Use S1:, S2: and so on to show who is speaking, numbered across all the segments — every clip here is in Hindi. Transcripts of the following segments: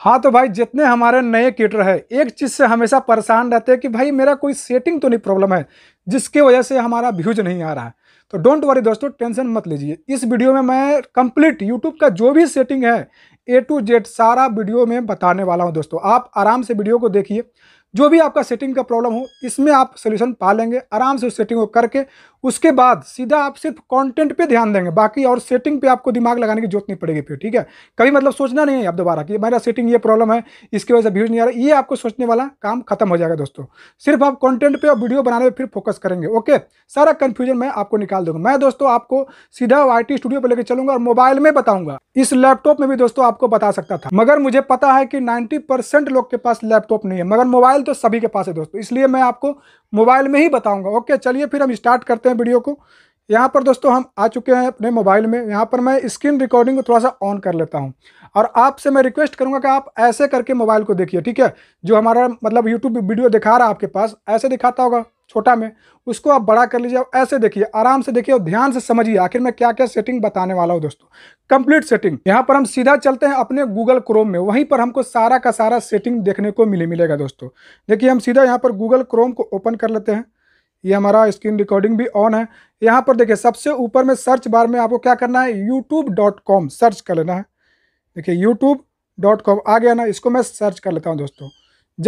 S1: हाँ तो भाई जितने हमारे नए केटर है एक चीज़ से हमेशा परेशान रहते हैं कि भाई मेरा कोई सेटिंग तो नहीं प्रॉब्लम है जिसके वजह से हमारा व्यूज नहीं आ रहा है तो डोंट वरी दोस्तों टेंशन मत लीजिए इस वीडियो में मैं कंप्लीट यूट्यूब का जो भी सेटिंग है ए टू जेड सारा वीडियो में बताने वाला हूँ दोस्तों आप आराम से वीडियो को देखिए जो भी आपका सेटिंग का प्रॉब्लम हो इसमें आप सोल्यूशन पा लेंगे आराम से उस सेटिंग को करके उसके बाद सीधा आप सिर्फ कंटेंट पे ध्यान देंगे बाकी और सेटिंग पे आपको दिमाग लगाने की जरूरत नहीं पड़ेगी फिर ठीक है कभी मतलब सोचना नहीं है आप दोबारा कि मेरा सेटिंग ये प्रॉब्लम है इसकी वजह से व्यूज नहीं आ रहा ये आपको सोचने वाला काम खत्म हो जाएगा दोस्तों सिर्फ आप कॉन्टेंट पे और वीडियो बनाने पर फिर फोकस करेंगे ओके सारा कन्फ्यूजन मैं आपको निकाल दूंगा मैं दोस्तों आपको सीधा आई स्टूडियो पर लेकर चलूंगा और मोबाइल में बताऊंगा इस लैपटॉप में भी दोस्तों आपको बता सकता था मगर मुझे पता है कि नाइन्टी लोग के पास लैपटॉप नहीं है मगर मोबाइल तो सभी के पास है दोस्तों इसलिए मैं आपको मोबाइल में ही बताऊँगा ओके चलिए फिर हम स्टार्ट करते हैं वीडियो को यहाँ पर दोस्तों हम आ चुके हैं अपने मोबाइल में यहाँ पर मैं स्क्रीन रिकॉर्डिंग को थोड़ा सा ऑन कर लेता हूँ और आपसे मैं रिक्वेस्ट करूँगा कि आप ऐसे करके मोबाइल को देखिए ठीक है जो हमारा मतलब यूट्यूब वीडियो दिखा रहा है आपके पास ऐसे दिखाता होगा छोटा में उसको आप बड़ा कर लीजिए ऐसे देखिए आराम से देखिए और ध्यान से समझिए आखिर मैं क्या क्या सेटिंग बताने वाला हूँ दोस्तों कंप्लीट सेटिंग यहाँ पर हम सीधा चलते हैं अपने गूगल क्रोम में वहीं पर हमको सारा का सारा सेटिंग देखने को मिले मिलेगा दोस्तों देखिए हम सीधा यहाँ पर गूगल क्रोम को ओपन कर लेते हैं ये हमारा स्क्रीन रिकॉर्डिंग भी ऑन है यहाँ पर देखिए सबसे ऊपर में सर्च बार में आपको क्या करना है यूट्यूब सर्च कर लेना है देखिए यूट्यूब आ गया ना इसको मैं सर्च कर लेता हूँ दोस्तों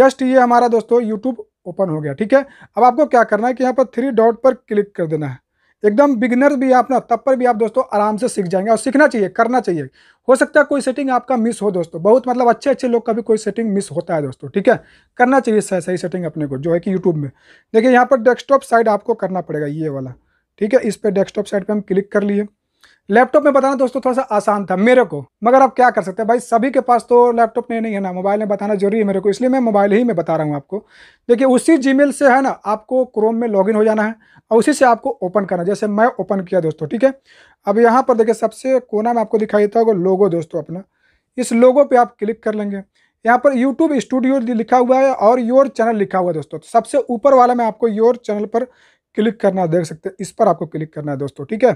S1: जस्ट ये हमारा दोस्तों यूट्यूब ओपन हो गया ठीक है अब आपको क्या करना है कि यहाँ पर थ्री डॉट पर क्लिक कर देना है एकदम बिगनर भी आप ना तब पर भी आप दोस्तों आराम से सीख जाएंगे और सीखना चाहिए करना चाहिए हो सकता है कोई सेटिंग आपका मिस हो दोस्तों बहुत मतलब अच्छे अच्छे लोग का भी कोई सेटिंग मिस होता है दोस्तों ठीक है करना चाहिए सही सही सेटिंग अपने को जो है कि यूट्यूब में देखिए यहाँ पर डेस्कटॉप साइड आपको करना पड़ेगा ये वाला ठीक है इस पर डेस्कटॉप साइड पर हम क्लिक कर लिए लैपटॉप में बताना दोस्तों थोड़ा सा आसान था मेरे को मगर आप क्या कर सकते हैं भाई सभी के पास तो लैपटॉप नहीं, नहीं है ना मोबाइल में बताना जरूरी है मेरे को इसलिए मैं मोबाइल ही में बता रहा हूँ आपको देखिए उसी जी से है ना आपको क्रोम में लॉगिन हो जाना है और उसी से आपको ओपन करना जैसे मैं ओपन किया दोस्तों ठीक है अब यहाँ पर देखिए सबसे कोना में आपको दिखाई देता होगा लोगो दोस्तों अपना इस लोगो पर आप क्लिक कर लेंगे यहाँ पर यूट्यूब स्टूडियो लिखा हुआ है और योर चैनल लिखा हुआ है दोस्तों तो सबसे ऊपर वाला में आपको योर चैनल पर क्लिक करना देख सकते हैं इस पर आपको क्लिक करना है दोस्तों ठीक है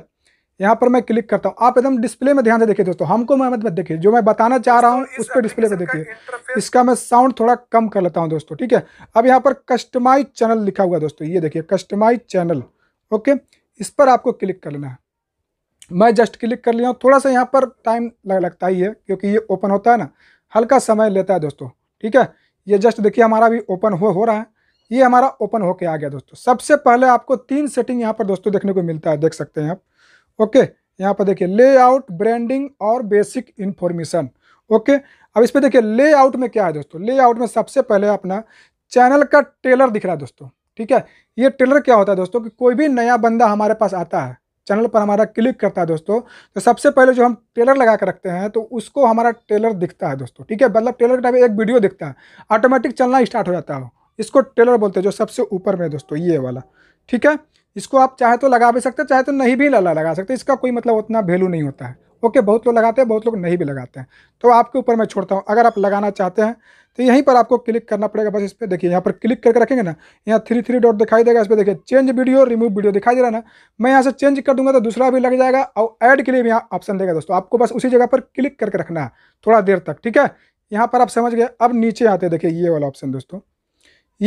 S1: यहाँ पर मैं क्लिक करता हूँ आप एकदम डिस्प्ले में ध्यान से देखिए दोस्तों हमको मैं मत देखिए जो मैं बताना चाह रहा तो हूँ उस पर डिस्प्ले पे देखिए इसका मैं साउंड थोड़ा कम कर लेता हूँ दोस्तों ठीक है अब यहाँ पर कस्टमाइज चैनल लिखा हुआ है दोस्तों ये देखिए कस्टमाइज चैनल ओके इस पर आपको क्लिक कर लेना है मैं जस्ट क्लिक कर लिया हूँ थोड़ा सा यहाँ पर टाइम लगता ही है क्योंकि ये ओपन होता है ना हल्का समय लेता है दोस्तों ठीक है ये जस्ट देखिए हमारा भी ओपन हो हो रहा है ये हमारा ओपन होके आ गया दोस्तों सबसे पहले आपको तीन सेटिंग यहाँ पर दोस्तों देखने को मिलता है देख सकते हैं आप ओके यहाँ पर देखिए लेआउट ब्रांडिंग और बेसिक इन्फॉर्मेशन ओके अब इस पर देखिए लेआउट में क्या है दोस्तों लेआउट में सबसे पहले अपना चैनल का टेलर दिख रहा है दोस्तों ठीक है ये टेलर क्या होता है दोस्तों कि कोई भी नया बंदा हमारे पास आता है चैनल पर हमारा क्लिक करता है दोस्तों तो सबसे पहले जो हम टेलर लगा कर रखते हैं तो उसको हमारा टेलर दिखता है दोस्तों ठीक है मतलब टेलर का एक वीडियो दिखता है ऑटोमेटिक चलना स्टार्ट हो जाता है इसको टेलर बोलते हैं जो सबसे ऊपर में दोस्तों ये वाला ठीक है इसको आप चाहे तो लगा भी सकते चाहे तो नहीं भी लगा सकते इसका कोई मतलब उतना वैल्यू नहीं होता है ओके बहुत लोग लगाते हैं बहुत लोग नहीं भी लगाते हैं तो आपके ऊपर मैं छोड़ता हूँ अगर आप लगाना चाहते हैं तो यहीं पर आपको क्लिक करना पड़ेगा बस इस पर देखिए यहाँ पर क्लिक करके रखेंगे ना यहाँ थ्री थ्री डॉट दिखाई देगा इस पर देखिए चेंज वीडियो रिमूव वीडियो दिखाई दे रहा है ना मैं यहाँ से चेंज कर दूंगा तो दूसरा भी लग जाएगा और ऐड के लिए भी यहाँ ऑप्शन देगा दोस्तों आपको बस उसी जगह पर क्लिक करके रखना है थोड़ा देर तक ठीक है यहाँ पर आप समझ गए अब नीचे आते देखिए ये वाला ऑप्शन दोस्तों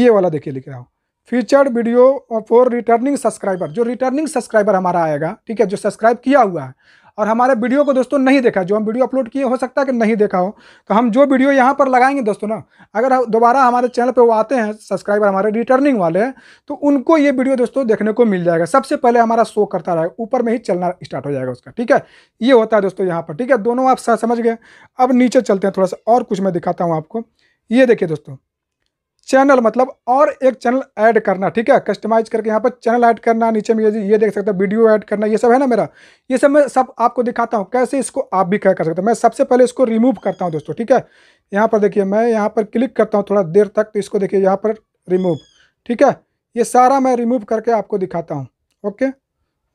S1: ये वाला देखिए लिख रहा हूँ featured video for returning subscriber जो रिटर्निंग सब्सक्राइबर हमारा आएगा ठीक है जो सब्सक्राइब किया हुआ है और हमारे वीडियो को दोस्तों नहीं देखा जो हम वीडियो अपलोड किए हो सकता है कि नहीं देखा हो तो हम जो वीडियो यहाँ पर लगाएंगे दोस्तों ना अगर दोबारा हमारे चैनल पर वो आते हैं सब्सक्राइबर हमारे रिटर्निंग वाले तो उनको ये वीडियो दोस्तों देखने को मिल जाएगा सबसे पहले हमारा शो करता रहेगा ऊपर में ही चलना स्टार्ट हो जाएगा उसका ठीक है ये होता है दोस्तों यहाँ पर ठीक है दोनों आप समझ गए अब नीचे चलते हैं थोड़ा सा और कुछ मैं दिखाता हूँ आपको ये देखिए दोस्तों चैनल मतलब और एक चैनल ऐड करना ठीक है कस्टमाइज करके यहाँ पर चैनल ऐड करना नीचे में ये ये देख सकते हैं वीडियो ऐड करना ये सब है ना मेरा ये सब मैं सब आपको दिखाता हूँ कैसे इसको आप भी क्या कर सकते हैं मैं सबसे पहले इसको रिमूव करता हूँ दोस्तों ठीक है यहाँ पर देखिए मैं यहाँ पर क्लिक करता हूँ थोड़ा देर तक तो इसको देखिए यहाँ पर रिमूव ठीक है ये सारा मैं रिमूव करके आपको दिखाता हूँ ओके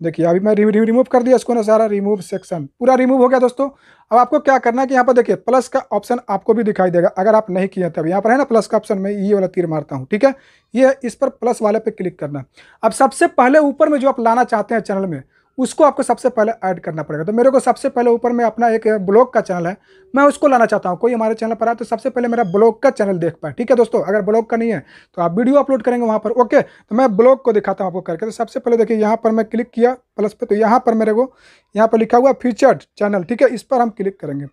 S1: देखिए अभी मैं रिमूव कर दिया इसको ना सारा रिमूव सेक्शन पूरा रिमूव हो गया दोस्तों अब आपको क्या करना है कि यहाँ पर देखिए प्लस का ऑप्शन आपको भी दिखाई देगा अगर आप नहीं किए तब यहाँ पर है ना प्लस का ऑप्शन में ये वाला तीर मारता हूँ ठीक है ये इस पर प्लस वाले पे क्लिक करना अब सबसे पहले ऊपर में जो आप लाना चाहते हैं चैनल में उसको आपको सबसे पहले ऐड करना पड़ेगा तो मेरे को सबसे पहले ऊपर में अपना एक ब्लॉग का चैनल है मैं उसको लाना चाहता हूँ कोई हमारे चैनल पर आए तो सबसे पहले मेरा ब्लॉग का चैनल देख पाए ठीक है दोस्तों अगर ब्लॉग का नहीं है तो आप वीडियो अपलोड करेंगे वहाँ पर ओके तो मैं ब्लॉग को दिखाता हूँ आपको करके तो सबसे पहले देखिए यहाँ पर मैं क्लिक किया प्लस पर तो यहाँ पर मेरे को यहाँ पर लिखा हुआ फीचर्ड चैनल ठीक है इस पर हम क्लिक करेंगे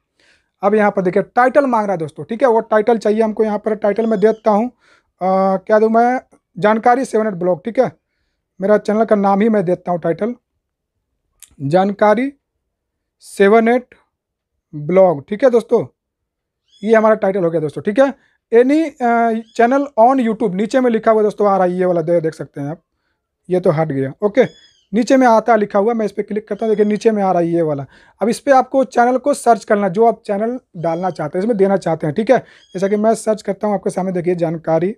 S1: अब यहाँ पर देखिए टाइटल मांग रहा है दोस्तों ठीक है वो टाइटल चाहिए हमको यहाँ पर टाइटल मैं देता हूँ क्या दूँ मैं जानकारी सेवन एट ब्लॉग ठीक है मेरा चैनल का नाम ही मैं देता हूँ टाइटल जानकारी सेवन एट ब्लॉग ठीक है दोस्तों ये हमारा टाइटल हो गया दोस्तों ठीक है एनी चैनल ऑन यूट्यूब नीचे में लिखा हुआ दोस्तों आ रहा है ये वाला देख सकते हैं आप ये तो हट गया ओके नीचे में आता लिखा हुआ मैं इस पर क्लिक करता हूँ देखिए नीचे में आ रहा है ये वाला अब इस पर आपको चैनल को सर्च करना जो आप चैनल डालना चाहते हैं इसमें देना चाहते हैं ठीक है जैसा कि मैं सर्च करता हूँ आपके सामने देखिए जानकारी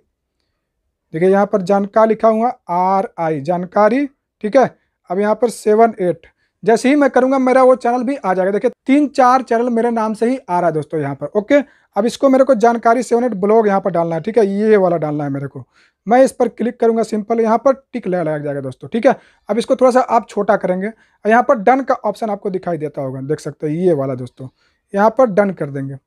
S1: देखिए यहाँ पर जानकारी लिखा हुआ आर आई जानकारी ठीक है अब यहाँ पर सेवन एट जैसे ही मैं करूँगा मेरा वो चैनल भी आ जाएगा देखिए तीन चार चैनल मेरे नाम से ही आ रहा है दोस्तों यहाँ पर ओके अब इसको मेरे को जानकारी सेवन एट ब्लॉग यहाँ पर डालना है ठीक है ये वाला डालना है मेरे को मैं इस पर क्लिक करूंगा सिंपल यहाँ पर टिक लग जाएगा दोस्तों ठीक है अब इसको थोड़ा सा आप छोटा करेंगे यहाँ पर डन का ऑप्शन आपको दिखाई देता होगा देख सकते हैं ये वाला दोस्तों यहाँ पर डन कर देंगे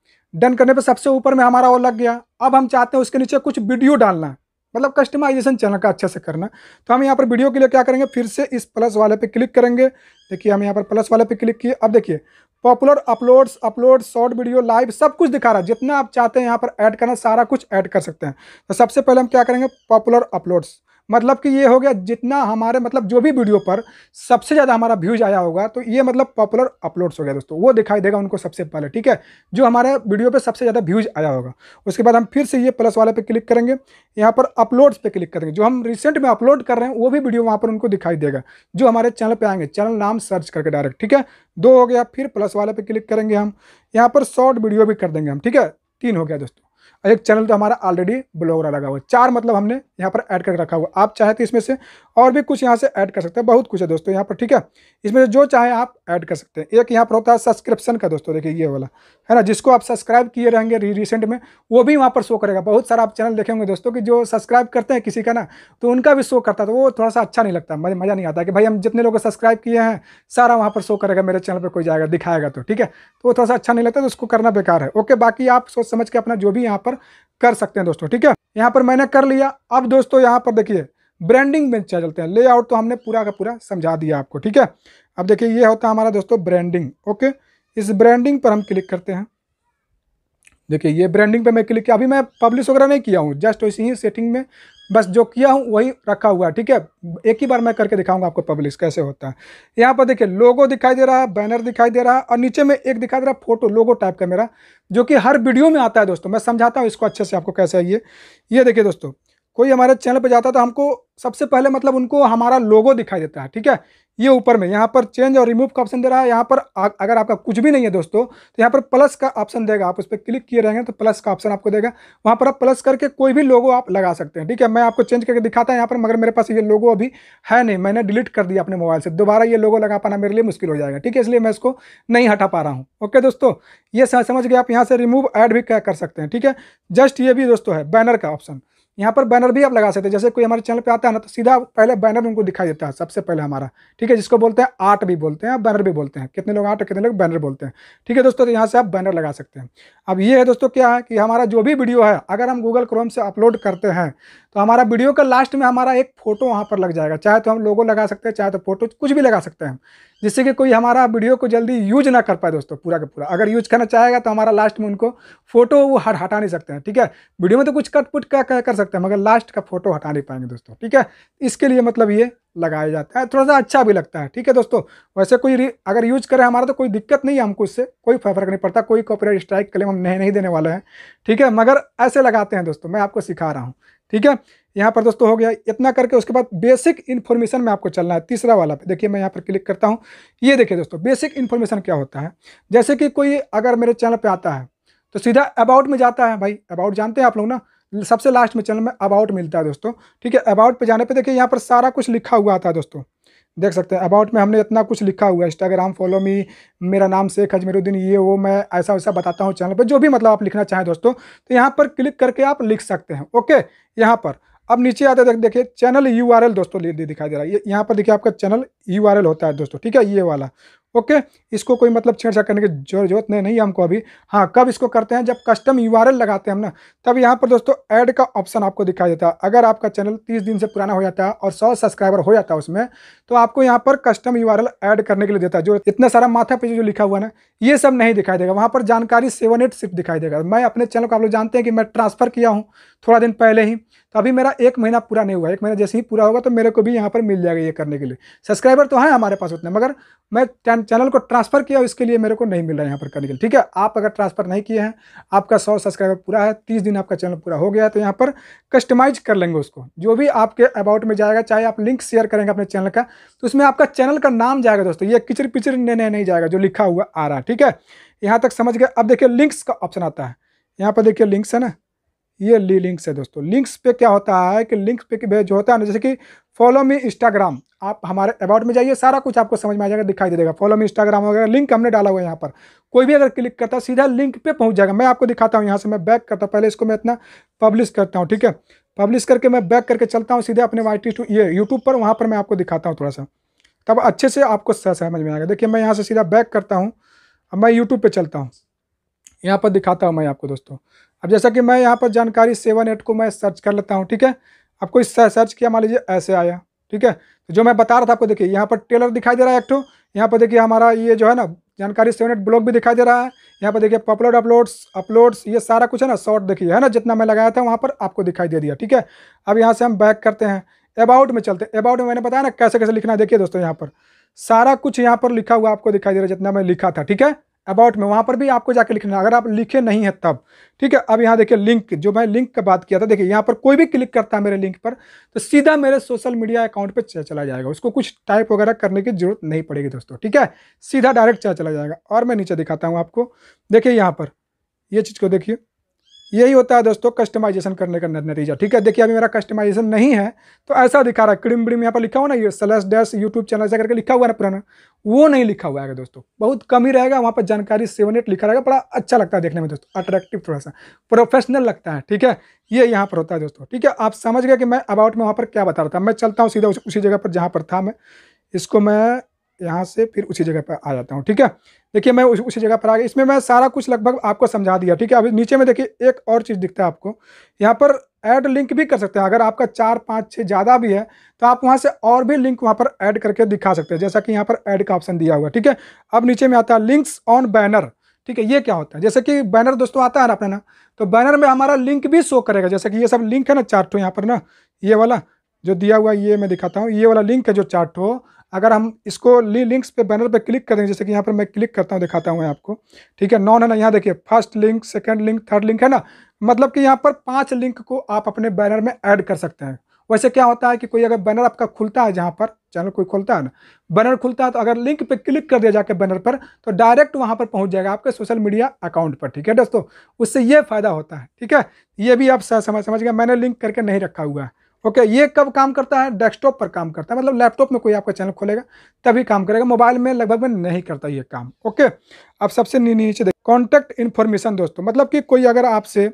S1: डन करने पर सबसे ऊपर में हमारा वो लग गया अब हम चाहते हैं उसके नीचे कुछ वीडियो डालना मतलब कस्टमाइजेशन चैनल का अच्छा से करना तो हम यहाँ पर वीडियो के लिए क्या करेंगे फिर से इस प्लस वाले पे क्लिक करेंगे देखिए हम यहाँ पर प्लस वाले पे क्लिक किए अब देखिए popular uploads upload short video live सब कुछ दिखा रहा है जितना आप चाहते हैं यहाँ पर ऐड करना सारा कुछ ऐड कर सकते हैं तो सबसे पहले हम क्या करेंगे पॉपुलर अपलोड्स मतलब कि ये हो गया जितना हमारे मतलब जो भी वीडियो पर सबसे ज़्यादा हमारा व्यूज आया होगा तो ये मतलब पॉपुलर अपलोड्स हो गया दोस्तों वो दिखाई देगा उनको सबसे पहले ठीक है जो हमारे वीडियो पर सबसे ज़्यादा व्यूज आया होगा उसके बाद हम फिर से ये प्लस वाले पर क्लिक करेंगे यहाँ पर अपलोड्स पर क्लिक करेंगे जो हम रिसेंट में अपलोड कर रहे हैं वो भी वीडियो वहाँ पर उनको दिखाई देगा जो हमारे चैनल पर आएंगे चैनल नाम सर्च करके डायरेक्ट ठीक है दो हो गया फिर प्लस वाले पर क्लिक करेंगे हम यहाँ पर शॉर्ट वीडियो भी कर देंगे हम ठीक है तीन हो गया दोस्तों और एक चैनल तो हमारा ऑलरेडी ब्लॉग वाला लगा हुआ है चार मतलब हमने यहाँ पर ऐड करके रखा हुआ आप चाहे तो इसमें से और भी कुछ यहाँ से ऐड कर सकते हैं बहुत कुछ है दोस्तों यहाँ पर ठीक है इसमें से जो चाहे आप ऐड कर सकते हैं एक यहाँ पर होता है सब्सक्रिप्शन का दोस्तों देखिए ये वाला है ना जिसको आप सब्सक्राइब किए रहेंगे रिसेंट में वो भी वहाँ पर शो करेगा बहुत सारा आप चैनल देखे होंगे दोस्तों की जो सब्सक्राइब करते हैं किसी का ना तो उनका भी शो करता तो वो थोड़ा सा अच्छा नहीं लगता मज़ा नहीं आता कि भाई हम जितने लोग सब्सक्राइब किए हैं सारा वहाँ पर शो करेगा मेरे चैनल पर कोई जाएगा दिखाएगा तो ठीक है तो वो थोड़ा सा अच्छा नहीं लगता तो उसको करना बेकार है ओके बाकी आप सोच समझ के अपना जो भी यहाँ पर कर सकते हैं दोस्तों ठीक है यहाँ पर मैंने कर लिया अब दोस्तों यहाँ पर देखिए ब्रांडिंग में क्या चलते हैं लेआउट तो हमने पूरा का पूरा समझा दिया आपको ठीक है अब देखिए ये होता है हमारा दोस्तों ब्रांडिंग ओके इस ब्रांडिंग पर हम क्लिक करते हैं देखिए ये ब्रांडिंग पे मैं क्लिक किया अभी मैं पब्लिश वगैरह नहीं किया हूँ जस्ट इसी ही सेटिंग में बस जो किया हूँ वही रखा हुआ है ठीक है एक ही बार मैं करके दिखाऊंगा आपको पब्लिश कैसे होता है यहाँ पर देखिए लोगो दिखाई दे रहा है बैनर दिखाई दे रहा है और नीचे में एक दिखाई दे रहा है फोटो लोगो टाइप का मेरा जो कि हर वीडियो में आता है दोस्तों मैं समझाता हूँ इसको अच्छे से आपको कैसे आइए ये देखिए दोस्तों कोई हमारे चैनल पर जाता है तो हमको सबसे पहले मतलब उनको हमारा लोगो दिखाई देता है ठीक है ये ऊपर में यहाँ पर चेंज और रिमूव का ऑप्शन दे रहा है यहाँ पर अगर आपका कुछ भी नहीं है दोस्तों तो यहाँ पर प्लस का ऑप्शन देगा आप उस पर क्लिक किए रहेंगे तो प्लस का ऑप्शन आपको देगा वहाँ पर आप प्लस करके कोई भी लोगो आप लगा सकते हैं ठीक है मैं आपको चेंज करके दिखाता है यहाँ पर मगर मेरे पास ये लोगो अभी है नहीं मैंने डिलीट कर दिया अपने मोबाइल से दोबारा ये लोगो लगा पाना मेरे लिए मुश्किल हो जाएगा ठीक है इसलिए मैं इसको नहीं हटा पा रहा हूँ ओके दोस्तों ये समझ गए आप यहाँ से रिमूव ऐड भी कर सकते हैं ठीक है जस्ट ये भी दोस्तों है बैनर का ऑप्शन यहाँ पर बैनर भी आप लगा सकते हैं जैसे कोई हमारे चैनल पे आता है ना तो सीधा पहले बैनर उनको दिखाई देता है सबसे पहले हमारा ठीक है जिसको बोलते हैं आर्ट भी बोलते हैं बैनर भी बोलते हैं कितने लोग आर्ट कितने लोग बैनर बोलते हैं ठीक है दोस्तों तो यहाँ से आप बैनर लगा सकते हैं अब ये है दोस्तों क्या है कि हमारा जो भी वीडियो है अगर हम गूगल क्रोम से अपलोड करते हैं तो हमारा वीडियो का लास्ट में हमारा एक फ़ोटो वहाँ पर लग जाएगा चाहे तो हम लोगो लगा सकते हैं चाहे तो फोटो कुछ भी लगा सकते हैं जिससे कि कोई हमारा वीडियो को जल्दी यूज ना कर पाए दोस्तों पूरा का पूरा अगर यूज करना चाहेगा तो हमारा लास्ट में उनको फोटो वो हट हटा नहीं सकते हैं ठीक है वीडियो में तो कुछ कट पुट का कर सकते हैं मगर लास्ट का फोटो हटा नहीं पाएंगे दोस्तों ठीक है इसके लिए मतलब ये लगाया जाता है थोड़ा सा अच्छा भी लगता है ठीक है दोस्तों वैसे कोई अगर यूज करें हमारा तो कोई दिक्कत नहीं है हमको इससे कोई फर्क नहीं पड़ता कोई कॉपीराइट स्ट्राइक क्लेम हम नहीं देने वाले हैं ठीक है मगर ऐसे लगाते हैं दोस्तों मैं आपको सिखा रहा हूँ ठीक है यहाँ पर दोस्तों हो गया इतना करके उसके बाद बेसिक इन्फॉर्मेशन में आपको चलना है तीसरा वाला पे देखिए मैं यहाँ पर क्लिक करता हूँ ये देखिए दोस्तों बेसिक इन्फॉर्मेशन क्या होता है जैसे कि कोई अगर मेरे चैनल पर आता है तो सीधा अबाउट में जाता है भाई अबाउट जानते हैं आप लोग ना सबसे लास्ट में चैनल में अबाउट मिलता है दोस्तों ठीक है अबाउट पर जाने पर देखिए यहाँ पर सारा कुछ लिखा हुआ आता है दोस्तों देख सकते हैं अबाउट में हमने इतना कुछ लिखा हुआ है इंस्टाग्राम फॉलो मी मेरा नाम शेख अजमेरुद्दीन ये वो मैं ऐसा वैसा बताता हूँ चैनल पर जो भी मतलब आप लिखना चाहें दोस्तों तो यहाँ पर क्लिक करके आप लिख सकते हैं ओके यहाँ पर अब नीचे आते देख देखिए चैनल यू दोस्तों दिखाई दे रहा है यहाँ पर देखिए आपका चैनल यू होता है दोस्तों ठीक है ये वाला ओके इसको कोई मतलब छेड़छाड़ करने की जरूरत नहीं, नहीं हमको अभी हाँ कब इसको करते हैं जब कस्टम यू लगाते हैं हम ना तब यहाँ पर दोस्तों ऐड का ऑप्शन आपको दिखाई देता है अगर आपका चैनल तीस दिन से पुराना हो जाता है और सौ सब्सक्राइबर हो जाता है उसमें तो आपको यहाँ पर कस्टम यू ऐड करने के लिए देता है जो इतना सारा माथा पे जो लिखा हुआ ना ये सब नहीं दिखाई देगा वहाँ पर जानकारी सेवन एट सिर्फ दिखाई देगा मैं अपने चैनल को आप लोग जानते हैं कि मैं ट्रांसफ़र किया हूँ थोड़ा दिन पहले ही अभी मेरा एक महीना पूरा नहीं हुआ एक महीना जैसे ही पूरा होगा तो मेरे को भी यहाँ पर मिल जाएगा ये करने के लिए सब्सक्राइबर तो हैं हमारे पास उतने मगर मैं चैनल को ट्रांसफ़र किया इसके लिए मेरे को नहीं मिल रहा है यहाँ पर करने के लिए ठीक है आप अगर ट्रांसफ़र नहीं किए हैं आपका सौ सब्सक्राइबर पूरा है तीस दिन आपका चैनल पूरा हो गया है तो यहाँ पर कस्टमाइज कर लेंगे उसको जो भी आपके अबाउट में जाएगा चाहे आप लिंक शेयर करेंगे अपने चैनल का तो उसमें आपका चैनल का नाम जाएगा दोस्तों ये किचर पिचर नहीं नहीं जाएगा जो लिखा हुआ आ रहा है ठीक है यहाँ तक समझ गए अब देखिए लिंक्स का ऑप्शन आता है यहाँ पर देखिए लिंक्स है ना ये ली लिंक्स है दोस्तों लिंक्स पे क्या होता है कि लिंक्स पे जो होता है ना जैसे कि फॉलो मी इंस्टाग्राम आप हमारे अबाउट में जाइए सारा कुछ आपको समझ में आ जाएगा दिखाई दे देगा फॉलो मी इंस्टाग्राम वगैरह लिंक हमने डाला हुआ है यहाँ पर कोई भी अगर क्लिक करता है सीधा लिंक पे पहुँच जाएगा मैं आपको दिखाता हूँ यहाँ से मैं बैक करता हूँ पहले इसको मैं इतना पब्लिश करता हूँ ठीक है पब्लिश करके मैं बैक करके चलता हूँ सीधे अपने वाई ये यूट्यूब पर वहाँ पर मैं आपको दिखाता हूँ थोड़ा सा तब अच्छे से आपको समझ में आएगा देखिए मैं यहाँ से सीधा बैक करता हूँ अब मैं यूट्यूब पर चलता हूँ यहाँ पर दिखाता हूँ मैं आपको दोस्तों अब जैसा कि मैं यहाँ पर जानकारी सेवन एट को मैं सर्च कर लेता हूँ ठीक है अब कोई सर्च किया मान लीजिए ऐसे आया ठीक है तो जो मैं बता रहा था आपको देखिए यहाँ पर टेलर दिखाई दे रहा है एक टू यहाँ पर देखिए हमारा ये जो है ना जानकारी सेवन एट ब्लॉग भी दिखाई दे रहा है यहाँ पर देखिए पॉपुलर अपलोड्स अपलोड्स ये सारा कुछ है ना शॉर्ट देखिए है ना जितना मैं लगाया था वहाँ पर आपको दिखाई दे दिया ठीक है अब यहाँ से हम बैक करते हैं अबाउट में चलते हैं अबाउट में मैंने बताया ना कैसे कैसे लिखना है देखिए दोस्तों यहाँ पर सारा कुछ यहाँ पर लिखा हुआ आपको दिखाई दे रहा है जितना मैं लिखा था ठीक है अबाउट में वहाँ पर भी आपको जाके लिखना अगर आप लिखे नहीं है तब ठीक है अब यहाँ देखिए लिंक जो मैं लिंक का बात किया था देखिए यहाँ पर कोई भी क्लिक करता है मेरे लिंक पर तो सीधा मेरे सोशल मीडिया अकाउंट पे चला जाएगा उसको कुछ टाइप वगैरह करने की जरूरत नहीं पड़ेगी दोस्तों ठीक है सीधा डायरेक्ट चला जाएगा और मैं नीचे दिखाता हूँ आपको देखिए यहाँ पर ये चीज़ को देखिए यही होता है दोस्तों कस्टमाइजेशन करने का नतीजा ठीक है देखिए अभी मेरा कस्टमाइजेशन नहीं है तो ऐसा दिखा रहा है क्रिम ब्रिम यहाँ पर लिखा हुआ ना ये सलस डैस यूट्यूब चैनल से करके लिखा हुआ है पुराना वो नहीं लिखा हुआ है दोस्तों बहुत कम ही रहेगा वहाँ पर जानकारी सेवन एट लिखा रहेगा बड़ा अच्छा लगता है देखने में दोस्तों अट्रैक्टिव थोड़ा सा प्रोफेशनल लगता है ठीक है ये यहाँ पर होता है दोस्तों ठीक है आप समझ गए कि मैं अबाउट में वहाँ पर क्या बता रहा था मैं चलता हूँ सीधा उसी जगह पर जहाँ पर था मैं इसको मैं यहाँ से फिर उसी जगह पर आ जाता हूँ ठीक है देखिए मैं उस, उसी जगह पर आ गया इसमें मैं सारा कुछ लगभग आपको समझा दिया ठीक है अभी नीचे में देखिए एक और चीज़ दिखता है आपको यहाँ पर ऐड लिंक भी कर सकते हैं अगर आपका चार पाँच छः ज़्यादा भी है तो आप वहाँ से और भी लिंक वहाँ पर ऐड करके दिखा सकते हैं जैसा कि यहाँ पर ऐड का ऑप्शन दिया हुआ ठीक है अब नीचे में आता है लिंक्स ऑन बैनर ठीक है ये क्या होता है जैसे कि बैनर दोस्तों आता है ना अपने ना तो बैनर में हमारा लिंक भी शो करेगा जैसे कि ये सब लिंक है ना चार्ट यहाँ पर ना ये वाला जो दिया हुआ ये मैं दिखाता हूँ ये वाला लिंक है जो चार्ट अगर हम इसको ली लिंक्स पे बैनर पे क्लिक करेंगे जैसे कि यहाँ पर मैं क्लिक करता हूँ दिखाता हूँ आपको ठीक है नॉन है ना यहाँ देखिए first link second link third link है ना मतलब कि यहाँ पर पांच लिंक को आप अपने बैनर में ऐड कर सकते हैं वैसे क्या होता है कि कोई अगर बैनर आपका खुलता है जहाँ पर चैनल कोई खुलता है ना बैनर खुलता है तो अगर लिंक पे क्लिक कर दिया जाकर बैनर पर तो डायरेक्ट वहाँ पर पहुँच जाएगा आपके सोशल मीडिया अकाउंट पर ठीक है दोस्तों उससे ये फ़ायदा होता है ठीक है ये भी आप समझ समझ गए मैंने लिंक करके नहीं रखा हुआ है ओके ये कब काम करता है डेस्कटॉप पर काम करता है मतलब लैपटॉप में कोई आपका चैनल खोलेगा तभी काम करेगा मोबाइल में लगभग में नहीं करता ये काम ओके अब सबसे नी, नीचे देख कॉन्टैक्ट इन्फॉर्मेशन दोस्तों मतलब कि कोई अगर आपसे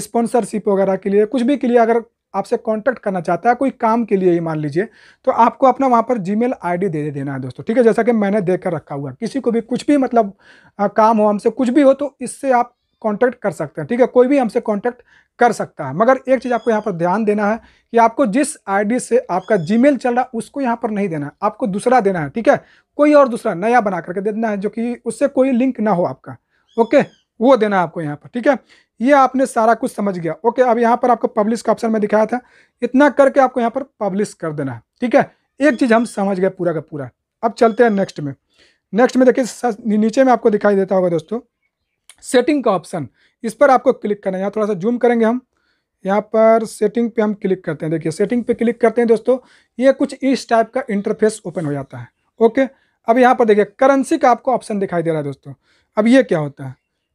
S1: स्पॉन्सरशिप वगैरह के लिए कुछ भी के लिए अगर आपसे कांटेक्ट करना चाहता है कोई काम के लिए ही मान लीजिए तो आपको अपना वहाँ पर जीमेल आईडी दे देना है दोस्तों ठीक है जैसा कि मैंने देख कर रखा हुआ है किसी को भी कुछ भी मतलब आ, काम हो हमसे कुछ भी हो तो इससे आप कॉन्टैक्ट कर सकते हैं ठीक है कोई भी हमसे कॉन्टैक्ट कर सकता है मगर एक चीज़ आपको यहाँ पर ध्यान देना है कि आपको जिस आईडी से आपका जीमेल चल रहा है उसको यहाँ पर नहीं देना है आपको दूसरा देना है ठीक है कोई और दूसरा नया बना करके दे देना है जो कि उससे कोई लिंक ना हो आपका ओके वो देना है आपको यहाँ पर ठीक है ये आपने सारा कुछ समझ गया ओके अब यहाँ पर आपको पब्लिश का ऑप्शन में दिखाया था इतना करके आपको यहाँ पर पब्लिश कर देना है ठीक है एक चीज़ हम समझ गए पूरा का पूरा अब चलते हैं नेक्स्ट में नेक्स्ट में देखिए नीचे में आपको दिखाई देता होगा दोस्तों सेटिंग का ऑप्शन इस पर आपको क्लिक करना है यहाँ थोड़ा सा जूम करेंगे हम यहाँ पर सेटिंग पे हम क्लिक करते हैं देखिए सेटिंग पे क्लिक करते हैं दोस्तों ये कुछ इस टाइप का इंटरफेस ओपन हो जाता है ओके अब यहाँ पर देखिए करेंसी का आपको ऑप्शन दिखाई दे रहा है दोस्तों अब ये क्या होता है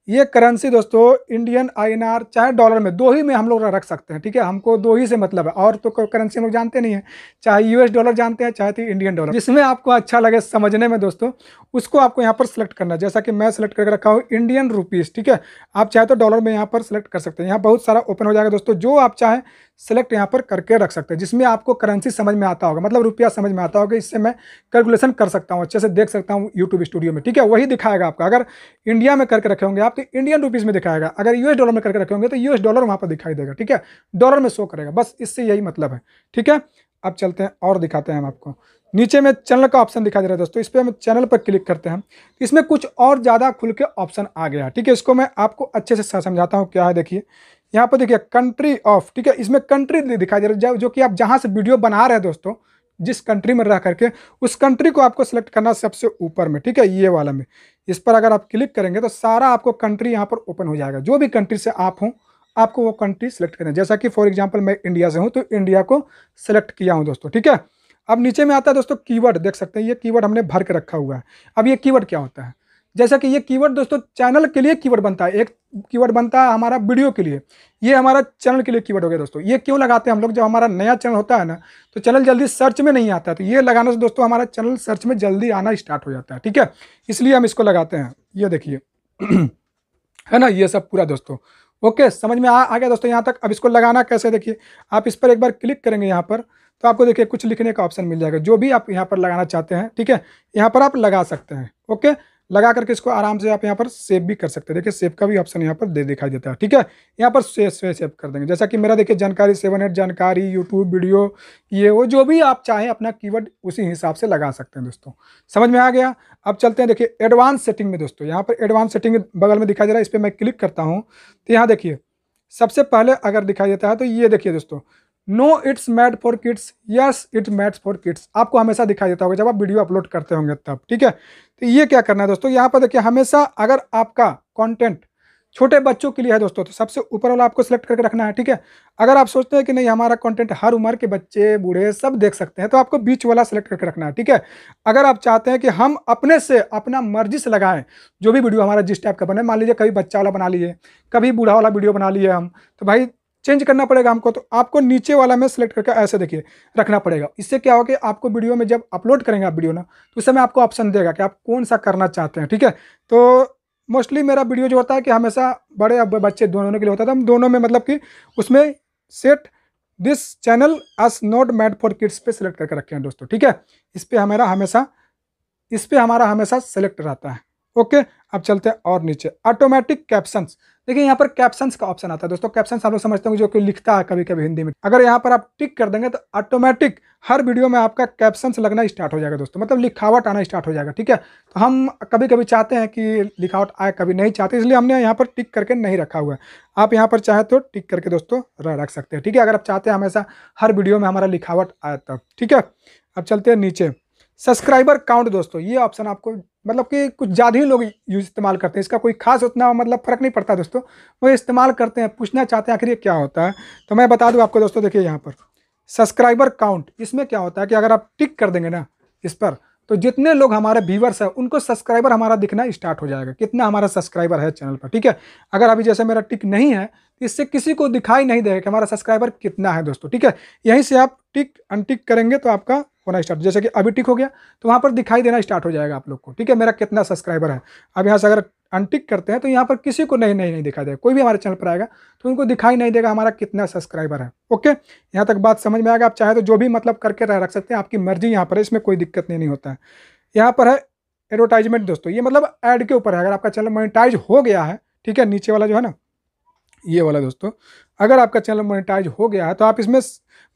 S1: ये करेंसी दोस्तों इंडियन आईएनआर चाहे डॉलर में दो ही में हम लोग रख सकते हैं ठीक है हमको दो ही से मतलब है और तो करेंसी हम लोग जानते नहीं है चाहे यूएस डॉलर जानते हैं चाहे तो इंडियन डॉलर जिसमें आपको अच्छा लगे समझने में दोस्तों उसको आपको यहाँ पर सेलेक्ट करना है जैसा कि मैं सिलेक्ट करके रखा हूँ इंडियन रुपीज़ ठीक है आप चाहे तो डॉलर में यहाँ पर सिलेक्ट कर सकते हैं यहाँ बहुत सारा ओपन हो जाएगा दोस्तों जो आप चाहें सेलेक्ट यहाँ पर करके रख सकते हैं जिसमें आपको करेंसी समझ में आता होगा मतलब रुपया समझ में आता होगा इससे मैं कैलकुलेशन कर सकता हूँ अच्छे से देख सकता हूँ यूट्यूब स्टूडियो में ठीक है वही दिखाएगा आपका अगर इंडिया में करके रखे होंगे आप तो इंडियन रुपीज़ में दिखाएगा अगर यूएस डॉलर में करके रखे होंगे तो यूएस डॉलर वहाँ पर दिखाई देगा ठीक है डॉलर में शो करेगा बस इससे यही मतलब है ठीक है अब चलते हैं और दिखाते हैं हम आपको नीचे में चैनल का ऑप्शन दिखा दे रहा है दोस्तों इस पर हम चैनल पर क्लिक करते हैं तो इसमें कुछ और ज़्यादा खुल के ऑप्शन आ गया ठीक है इसको मैं आपको अच्छे से समझाता हूँ क्या है देखिए यहाँ पर देखिए कंट्री ऑफ ठीक है इसमें कंट्री दिखाई दे रहा है जो कि आप जहाँ से वीडियो बना रहे हैं दोस्तों जिस कंट्री में रह करके उस कंट्री को आपको सेलेक्ट करना सबसे ऊपर में ठीक है ये वाला में इस पर अगर आप क्लिक करेंगे तो सारा आपको कंट्री यहाँ पर ओपन हो जाएगा जो भी कंट्री से आप हों आपको वो कंट्री सेलेक्ट करना है जैसा कि फॉर एग्जाम्पल मैं इंडिया से हूँ तो इंडिया को सेलेक्ट किया हूँ दोस्तों ठीक है अब नीचे में आता है दोस्तों कीवर्ड देख सकते हैं ये कीवर्ड हमने भर के रखा हुआ है अब ये कीवर्ड क्या होता है जैसा कि ये कीवर्ड दोस्तों चैनल के लिए कीवर्ड बनता है एक कीवर्ड बनता है हमारा वीडियो के लिए ये हमारा चैनल के लिए कीवर्ड हो गया दोस्तों ये क्यों लगाते हैं हम लोग जब हमारा नया चैनल होता है ना तो चैनल जल्दी सर्च में नहीं आता तो ये लगाने से दोस्तों हमारा चैनल सर्च में जल्दी आना स्टार्ट हो जाता है ठीक है इसलिए हम इसको लगाते हैं ये देखिए है ना ये सब पूरा दोस्तों ओके समझ में आ, आ गया दोस्तों यहाँ तक अब इसको लगाना कैसे देखिए आप इस पर एक बार क्लिक करेंगे यहाँ पर तो आपको देखिए कुछ लिखने का ऑप्शन मिल जाएगा जो भी आप यहाँ पर लगाना चाहते हैं ठीक है यहाँ पर आप लगा सकते हैं ओके लगा करके इसको आराम से आप यहाँ पर सेव भी कर सकते हैं देखिए सेव का भी ऑप्शन यहाँ पर दे दिखाई देता है ठीक है यहाँ पर सेव से, सेव कर देंगे जैसा कि मेरा देखिए जानकारी सेवन एट जानकारी यूट्यूब वीडियो ये वो जो भी आप चाहें अपना कीवर्ड उसी हिसाब से लगा सकते हैं दोस्तों समझ में आ गया अब चलते हैं देखिए एडवांस सेटिंग में दोस्तों यहाँ पर एडवांस सेटिंग बगल में दिखाई दे रहा है इस पर मैं क्लिक करता हूँ तो यहाँ देखिए सबसे पहले अगर दिखाई देता है तो ये देखिए दोस्तों no it's made for kids yes it made for kids आपको हमेशा दिखाई देता होगा जब आप वीडियो अपलोड करते होंगे तब ठीक है तो ये क्या करना है दोस्तों यहाँ पर देखिए हमेशा अगर आपका कॉन्टेंट छोटे बच्चों के लिए है दोस्तों तो सबसे ऊपर वाला आपको सेलेक्ट करके रखना है ठीक है अगर आप सोचते हैं कि नहीं हमारा कंटेंट हर उम्र के बच्चे बूढ़े सब देख सकते हैं तो आपको बीच वाला सेलेक्ट करके रखना है ठीक है अगर आप चाहते हैं कि हम अपने से अपना मर्जी से लगाएं जो भी वीडियो हमारा जिस टाइप का बने मान लीजिए कभी बच्चा वाला बना लिए कभी बूढ़ा वाला वीडियो बना लिए हम तो भाई चेंज करना पड़ेगा हमको तो आपको नीचे वाला में सेलेक्ट करके ऐसे देखिए रखना पड़ेगा इससे क्या होगा कि आपको वीडियो में जब अपलोड करेंगे आप वीडियो ना तो उस समय आपको ऑप्शन देगा कि आप कौन सा करना चाहते हैं ठीक है तो मोस्टली मेरा वीडियो जो होता है कि हमेशा बड़े या बच्चे दोनों के लिए होता था हम दोनों में मतलब कि उसमें set this channel as not made for kids पे सेलेक्ट करके रखे हैं दोस्तों ठीक है इस पर हमारा हमेशा इस पर हमारा हमेशा सेलेक्ट रहता है ओके अब चलते हैं और नीचे ऑटोमेटिक कैप्शंस देखिए यहाँ पर कैप्शन का ऑप्शन आता है दोस्तों कैप्शन आप लोग समझते होंगे जो कि लिखता है कभी कभी हिंदी में अगर यहाँ पर आप टिक कर देंगे तो ऑटोमेटिक हर वीडियो में आपका कैप्शन लगना स्टार्ट हो जाएगा दोस्तों मतलब लिखावट आना स्टार्ट हो जाएगा ठीक है तो हम कभी कभी चाहते हैं कि लिखावट आए कभी नहीं चाहते इसलिए हमने यहाँ पर टिक करके नहीं रखा हुआ है आप यहाँ पर चाहे तो टिक करके दोस्तों रख सकते हैं ठीक है अगर आप चाहते हैं हमेशा हर वीडियो में हमारा लिखावट आए तब ठीक है अब चलते हैं नीचे सब्सक्राइबर काउंट दोस्तों ये ऑप्शन आपको मतलब कि कुछ ज़्यादा ही लोग यूज इस्तेमाल करते हैं इसका कोई खास उतना मतलब फ़र्क नहीं पड़ता दोस्तों वो इस्तेमाल करते हैं पूछना चाहते हैं आखिर ये क्या होता है तो मैं बता दूँ आपको दोस्तों देखिए यहाँ पर सब्सक्राइबर काउंट इसमें क्या होता है कि अगर आप टिक कर देंगे ना इस पर तो जितने लोग हमारे व्यूवर्स हैं उनको सब्सक्राइबर हमारा दिखना स्टार्ट हो जाएगा कितना हमारा सब्सक्राइबर है चैनल पर ठीक है अगर अभी जैसे मेरा टिक नहीं है तो इससे किसी को दिखाई नहीं देगा कि हमारा सब्सक्राइबर कितना है दोस्तों ठीक है यहीं से आप टिक अनटिक करेंगे तो आपका होना स्टार्ट जैसे कि अभी टिक हो गया तो वहाँ पर दिखाई देना स्टार्ट हो जाएगा आप लोग को ठीक है मेरा कितना सब्सक्राइबर है अब यहाँ से अगर अनटिक करते हैं तो यहाँ पर किसी को नहीं नहीं नहीं दिखाई देगा कोई भी हमारे चैनल पर आएगा तो उनको दिखाई नहीं देगा हमारा कितना सब्सक्राइबर है ओके यहाँ तक बात समझ में आएगा आप चाहे तो जो भी मतलब करके रह रख सकते हैं आपकी मर्जी यहाँ पर है इसमें कोई दिक्कत नहीं, होता है यहाँ पर है एडवर्टाइजमेंट दोस्तों ये मतलब ऐड के ऊपर है अगर आपका चैनल मोनिटाइज हो गया है ठीक है नीचे वाला जो है ना ये वाला दोस्तों अगर आपका चैनल मोनिटाइज हो गया है तो आप इसमें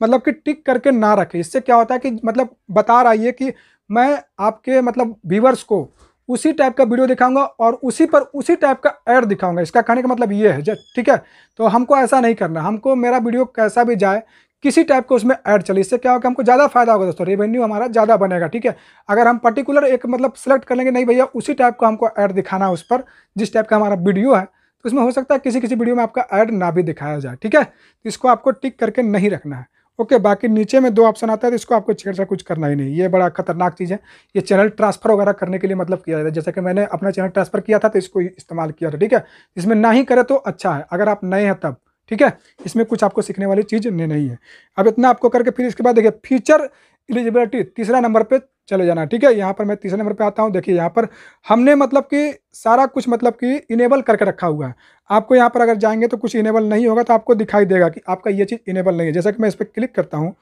S1: मतलब कि टिक करके ना रखें इससे क्या होता है कि मतलब बता रहा है कि मैं आपके मतलब व्यूवर्स को उसी टाइप का वीडियो दिखाऊंगा और उसी पर उसी टाइप का ऐड दिखाऊंगा इसका कहने का मतलब ये है ठीक है तो हमको ऐसा नहीं करना हमको मेरा वीडियो कैसा भी जाए किसी टाइप का उसमें ऐड चले इससे क्या होगा हमको ज़्यादा फायदा होगा दोस्तों रेवेन्यू हमारा ज़्यादा बनेगा ठीक है अगर हम पर्टिकुलर एक मतलब सेलेक्ट कर लेंगे नहीं भैया उसी टाइप का हमको ऐड दिखाना है उस पर जिस टाइप का हमारा वीडियो है तो उसमें हो सकता है किसी किसी वीडियो में आपका ऐड ना भी दिखाया जाए ठीक है इसको आपको टिक करके नहीं रखना है ओके बाकी नीचे में दो ऑप्शन आता है तो इसको आपको छेड़छाड़ कुछ करना ही नहीं ये बड़ा खतरनाक चीज़ है ये चैनल ट्रांसफर वगैरह करने के लिए मतलब किया जाता है जैसे कि मैंने अपना चैनल ट्रांसफर किया था तो इसको इस्तेमाल किया था ठीक है इसमें ना ही करें तो अच्छा है अगर आप नए हैं तब ठीक है इसमें कुछ आपको सीखने वाली चीज़ नहीं है अब इतना आपको करके फिर इसके बाद देखिए फीचर एलिजिबिलिटी तीसरा नंबर पर चले जाना ठीक है यहाँ पर मैं तीसरे नंबर पे आता हूँ देखिए यहाँ पर हमने मतलब कि सारा कुछ मतलब कि इनेबल करके रखा हुआ है आपको यहाँ पर अगर जाएंगे तो कुछ इनेबल नहीं होगा तो आपको दिखाई देगा कि आपका ये चीज़ इनेबल नहीं है जैसा कि मैं इस पर क्लिक करता हूँ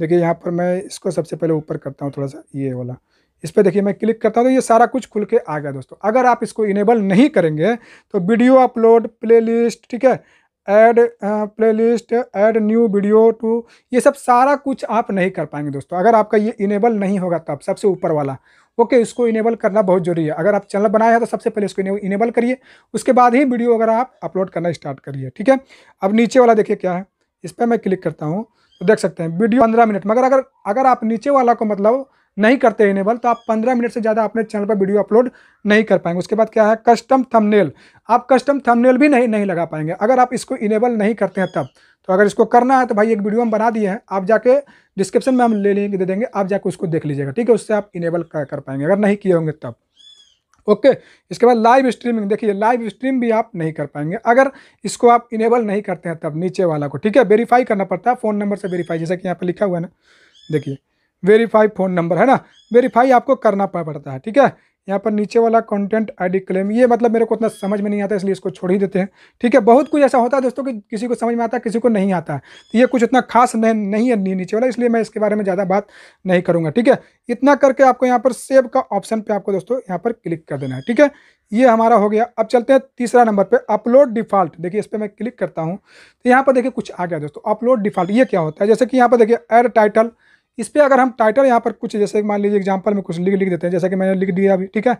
S1: देखिए यहाँ पर मैं इसको सबसे पहले ऊपर करता हूँ थोड़ा सा ये वाला इस पर देखिए मैं क्लिक करता हूँ तो ये सारा कुछ खुल के आ गया दोस्तों अगर आप इसको इनेबल नहीं करेंगे तो वीडियो अपलोड प्ले ठीक है add playlist add new video to ये सब सारा कुछ आप नहीं कर पाएंगे दोस्तों अगर आपका ये इनेबल नहीं होगा तब सबसे ऊपर वाला ओके okay, इसको इनेबल करना बहुत जरूरी है अगर आप चैनल बनाया है तो सबसे पहले इसको इनेबल करिए उसके बाद ही वीडियो अगर आप अपलोड करना स्टार्ट करिए ठीक है अब नीचे वाला देखिए क्या है इस पर मैं क्लिक करता हूँ तो देख सकते हैं वीडियो पंद्रह मिनट मगर अगर अगर आप नीचे वाला को मतलब नहीं करते इनेबल तो आप 15 मिनट से ज़्यादा अपने चैनल पर वीडियो अपलोड नहीं कर पाएंगे उसके बाद क्या है कस्टम थंबनेल आप कस्टम थंबनेल भी नहीं नहीं लगा पाएंगे अगर आप इसको इनेबल नहीं करते हैं तब तो अगर इसको करना है तो भाई एक वीडियो हम बना दिए हैं आप जाके डिस्क्रिप्शन में हम ले लेंगे दे देंगे आप जाके उसको देख लीजिएगा ठीक है उससे आप इनेबल कर पाएंगे अगर नहीं किए होंगे तब ओके okay, इसके बाद लाइव स्ट्रीमिंग देखिए लाइव स्ट्रीम भी आप नहीं कर पाएंगे अगर इसको आप इनेबल नहीं करते हैं तब नीचे वाला को ठीक है वेरीफाई करना पड़ता है फ़ोन नंबर से वेरीफाई जैसा कि यहाँ पर लिखा हुआ है ना देखिए वेरीफाई फ़ोन नंबर है ना वेरीफाई आपको करना पड़ता है ठीक है यहाँ पर नीचे वाला कंटेंट आईडी क्लेम ये मतलब मेरे को उतना समझ में नहीं आता इसलिए इसको छोड़ ही देते हैं ठीक है बहुत कुछ ऐसा होता है दोस्तों कि किसी को समझ में आता है किसी को नहीं आता तो ये कुछ इतना खास नहीं, नहीं है नीचे वाला इसलिए मैं इसके बारे में ज़्यादा बात नहीं करूँगा ठीक है इतना करके आपको यहाँ पर सेव का ऑप्शन पर आपको दोस्तों यहाँ पर क्लिक कर देना है ठीक है ये हमारा हो गया अब चलते हैं तीसरा नंबर पर अपलोड डिफॉल्ट देखिए इस पर मैं क्लिक करता हूँ तो यहाँ पर देखिए कुछ आ गया दोस्तों अपलोड डिफॉल्ट ये क्या होता है जैसे कि यहाँ पर देखिए एड टाइटल इस पर अगर हम टाइटल यहाँ पर कुछ जैसे मान लीजिए एग्जाम्पल में कुछ लिख लिख देते हैं जैसे कि मैंने लिख दिया अभी ठीक है